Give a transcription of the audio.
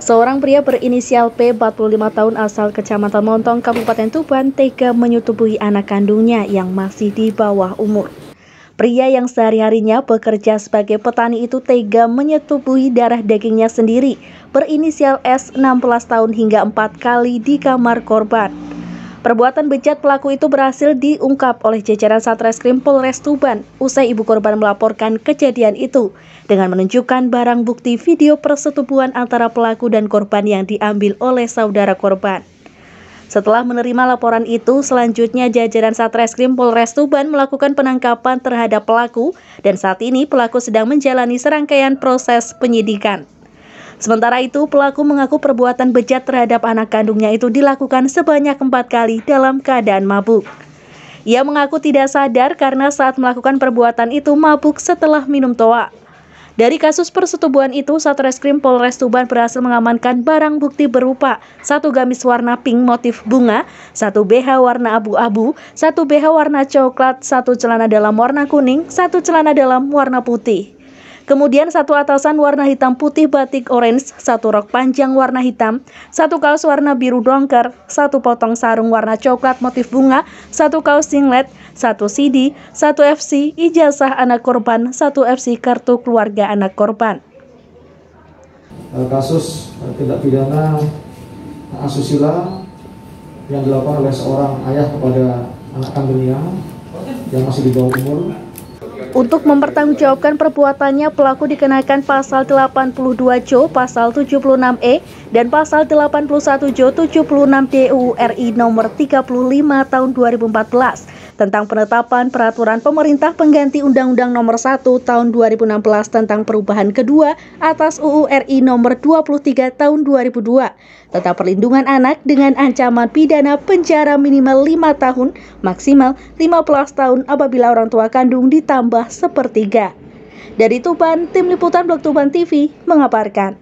Seorang pria berinisial P, 45 tahun asal Kecamatan Montong, Kabupaten Tuban, tega menyetubuhi anak kandungnya yang masih di bawah umur. Pria yang sehari-harinya bekerja sebagai petani itu tega menyetubuhi darah dagingnya sendiri, berinisial S, 16 tahun hingga 4 kali di kamar korban. Perbuatan bejat pelaku itu berhasil diungkap oleh jajaran Satreskrim Polres Tuban usai ibu korban melaporkan kejadian itu dengan menunjukkan barang bukti video persetubuhan antara pelaku dan korban yang diambil oleh saudara korban. Setelah menerima laporan itu, selanjutnya jajaran Satreskrim Polres Tuban melakukan penangkapan terhadap pelaku dan saat ini pelaku sedang menjalani serangkaian proses penyidikan. Sementara itu, pelaku mengaku perbuatan bejat terhadap anak kandungnya itu dilakukan sebanyak empat kali dalam keadaan mabuk. Ia mengaku tidak sadar karena saat melakukan perbuatan itu mabuk setelah minum toa. Dari kasus persetubuhan itu, Satreskrim Polres Tuban berhasil mengamankan barang bukti berupa satu gamis warna pink motif bunga, satu BH warna abu-abu, satu BH warna coklat, satu celana dalam warna kuning, satu celana dalam warna putih. Kemudian satu atasan warna hitam putih batik orange, satu rok panjang warna hitam, satu kaos warna biru dongker, satu potong sarung warna coklat motif bunga, satu kaos singlet, satu CD, satu FC ijazah anak korban, satu FC kartu keluarga anak korban. Eh, kasus eh, tindak pidana asusila yang dilakukan oleh seorang ayah kepada anak kandungnya yang masih di bawah umur untuk mempertanggungjawabkan perbuatannya, pelaku dikenakan pasal 82 Jo, pasal 76E, dan pasal 81 Jo 76 DUU RI nomor 35 tahun 2014 tentang penetapan peraturan pemerintah pengganti Undang-Undang Nomor 1 Tahun 2016 tentang perubahan kedua atas UU RI Nomor 23 Tahun 2002 tentang perlindungan anak dengan ancaman pidana penjara minimal 5 tahun, maksimal 15 tahun apabila orang tua kandung ditambah sepertiga. Dari Tuban, Tim Liputan Blok Tuban TV mengaparkan.